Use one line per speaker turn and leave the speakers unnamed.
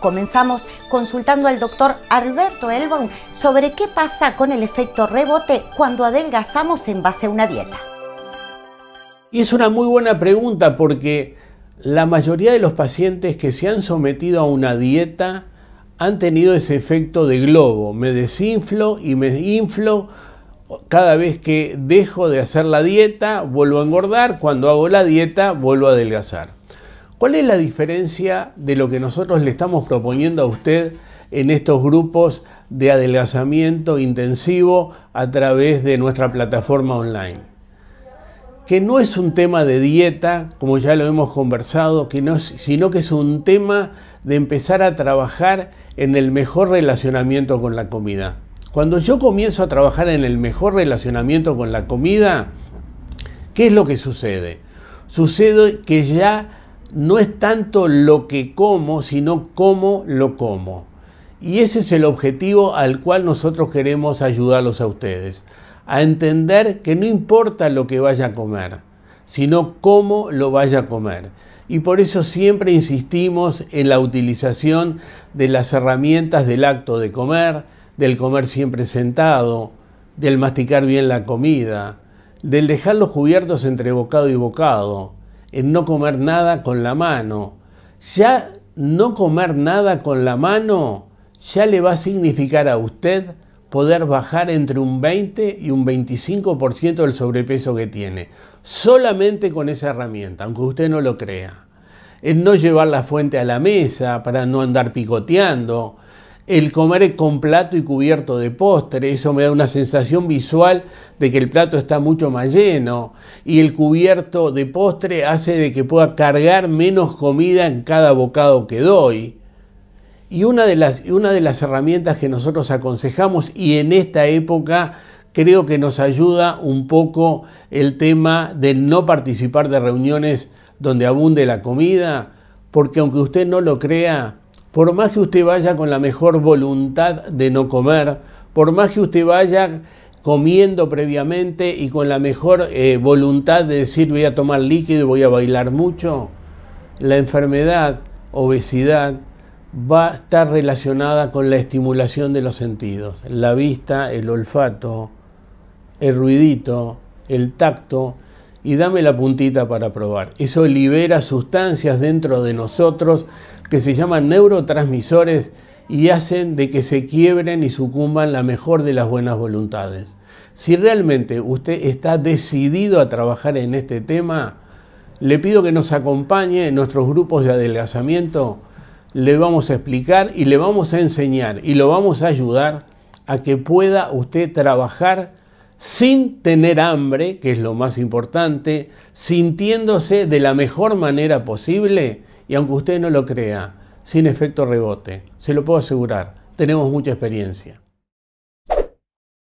Comenzamos consultando al doctor Alberto Elbaum sobre qué pasa con el efecto rebote cuando adelgazamos en base a una dieta. Y es una muy buena pregunta porque la mayoría de los pacientes que se han sometido a una dieta han tenido ese efecto de globo. Me desinflo y me inflo cada vez que dejo de hacer la dieta, vuelvo a engordar, cuando hago la dieta, vuelvo a adelgazar. ¿Cuál es la diferencia de lo que nosotros le estamos proponiendo a usted en estos grupos de adelgazamiento intensivo a través de nuestra plataforma online? Que no es un tema de dieta, como ya lo hemos conversado, que no, sino que es un tema de empezar a trabajar en el mejor relacionamiento con la comida. Cuando yo comienzo a trabajar en el mejor relacionamiento con la comida, ¿qué es lo que sucede? Sucede que ya no es tanto lo que como, sino cómo lo como. Y ese es el objetivo al cual nosotros queremos ayudarlos a ustedes, a entender que no importa lo que vaya a comer, sino cómo lo vaya a comer. Y por eso siempre insistimos en la utilización de las herramientas del acto de comer, del comer siempre sentado, del masticar bien la comida, del dejar los cubiertos entre bocado y bocado, en no comer nada con la mano. Ya no comer nada con la mano ya le va a significar a usted poder bajar entre un 20 y un 25% del sobrepeso que tiene, solamente con esa herramienta, aunque usted no lo crea. En no llevar la fuente a la mesa para no andar picoteando, el comer con plato y cubierto de postre. Eso me da una sensación visual de que el plato está mucho más lleno y el cubierto de postre hace de que pueda cargar menos comida en cada bocado que doy. Y una de las, herramientas que nosotros aconsejamos y en esta época creo que nos ayuda un poco el tema de no participar de reuniones donde abunde la comida, porque aunque usted no lo crea, por más que usted vaya con la mejor voluntad de no comer, por más que usted vaya comiendo previamente y con la mejor eh, voluntad de decir voy a tomar líquido y voy a bailar mucho, la enfermedad, obesidad, va a estar relacionada con la estimulación de los sentidos, la vista, el olfato, el ruidito, el tacto y dame la puntita para probar. Eso libera sustancias dentro de nosotros que se llaman neurotransmisores y hacen de que se quiebren y sucumban la mejor de las buenas voluntades. Si realmente usted está decidido a trabajar en este tema, le pido que nos acompañe en nuestros grupos de adelgazamiento. Le vamos a explicar y le vamos a enseñar y lo vamos a ayudar a que pueda usted trabajar sin tener hambre, que es lo más importante, sintiéndose de la mejor manera posible y aunque usted no lo crea, sin efecto rebote. Se lo puedo asegurar, tenemos mucha experiencia.